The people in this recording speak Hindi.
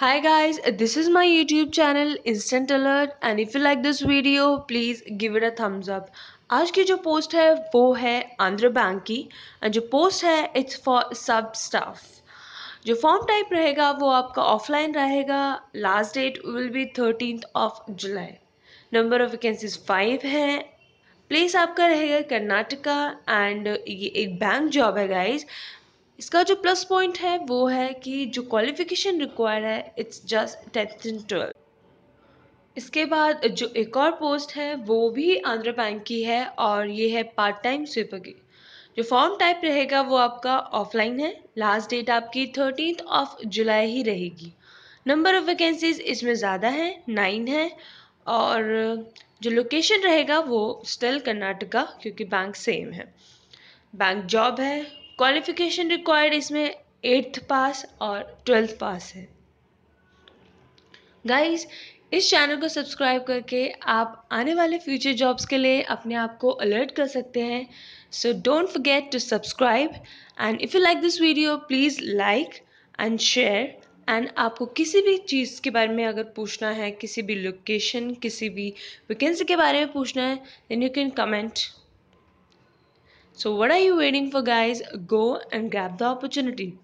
Hi guys, this is my YouTube channel Instant Alert and if you like this video, please give it a thumbs up. आज की जो पोस्ट है वो है आंध्र बैंक की एंड जो पोस्ट है इट्स फॉर सब स्टाफ जो फॉर्म टाइप रहेगा वो आपका ऑफलाइन रहेगा last date will be thirteen of July number of vacancies five है प्लेस आपका रहेगा कर्नाटका एंड ये एक बैंक जॉब है गाइज इसका जो प्लस पॉइंट है वो है कि जो क्वालिफिकेशन रिक्वायर्ड है it's just tenth and twelfth इसके बाद जो एक और पोस्ट है वो भी आंध्र बैंक की है और ये है पार्ट टाइम स्वीपर की जो फॉर्म टाइप रहेगा वो आपका ऑफलाइन है लास्ट डेट आपकी थर्टीन ऑफ जुलाई ही रहेगी नंबर ऑफ़ वैकेंसीज इसमें ज़्यादा है नाइन है और जो लोकेशन रहेगा वो स्टिल कर्नाटका क्योंकि बैंक सेम है बैंक जॉब है क्वालिफिकेशन रिक्वायर्ड इसमें एट्थ पास और ट्वेल्थ पास है गाइस इस चैनल को सब्सक्राइब करके आप आने वाले फ्यूचर जॉब्स के लिए अपने आप को अलर्ट कर सकते हैं so don't forget to subscribe and if you like this video please like and share and आपको किसी भी चीज़ के बारे में अगर पूछना है किसी भी लोकेशन किसी भी वैकेंसी के बारे में पूछना है then you can comment So what are you waiting for guys? Go and grab the opportunity.